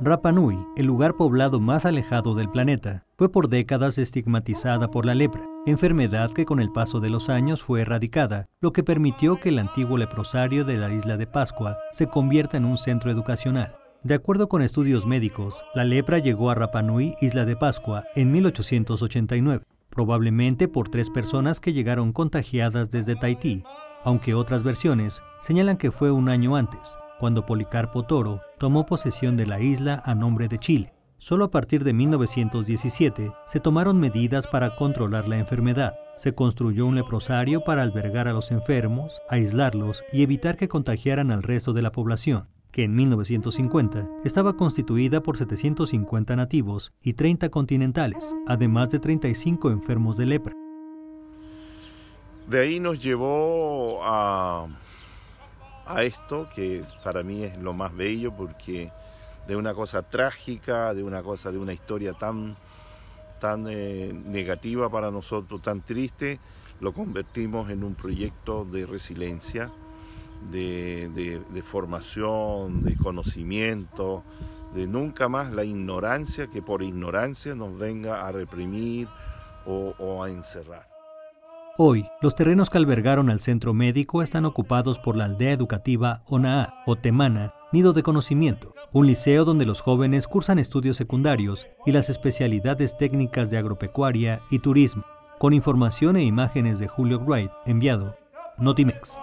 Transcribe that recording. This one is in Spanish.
Rapa el lugar poblado más alejado del planeta, fue por décadas estigmatizada por la lepra, enfermedad que con el paso de los años fue erradicada, lo que permitió que el antiguo leprosario de la isla de Pascua se convierta en un centro educacional. De acuerdo con estudios médicos, la lepra llegó a Rapa isla de Pascua, en 1889, probablemente por tres personas que llegaron contagiadas desde Tahití, aunque otras versiones señalan que fue un año antes, cuando Policarpo Toro tomó posesión de la isla a nombre de Chile. Solo a partir de 1917 se tomaron medidas para controlar la enfermedad. Se construyó un leprosario para albergar a los enfermos, aislarlos y evitar que contagiaran al resto de la población, que en 1950 estaba constituida por 750 nativos y 30 continentales, además de 35 enfermos de lepra. De ahí nos llevó a a esto, que para mí es lo más bello, porque de una cosa trágica, de una cosa, de una historia tan, tan eh, negativa para nosotros, tan triste, lo convertimos en un proyecto de resiliencia, de, formación, de conocimiento, de nunca más la ignorancia que por ignorancia nos venga a reprimir o a encerrar. Hoy, los terrenos que albergaron al centro médico están ocupados por la aldea educativa ONAA, o Temana, Nido de Conocimiento, un liceo donde los jóvenes cursan estudios secundarios y las especialidades técnicas de agropecuaria y turismo, con información e imágenes de Julio Wright, enviado Notimex.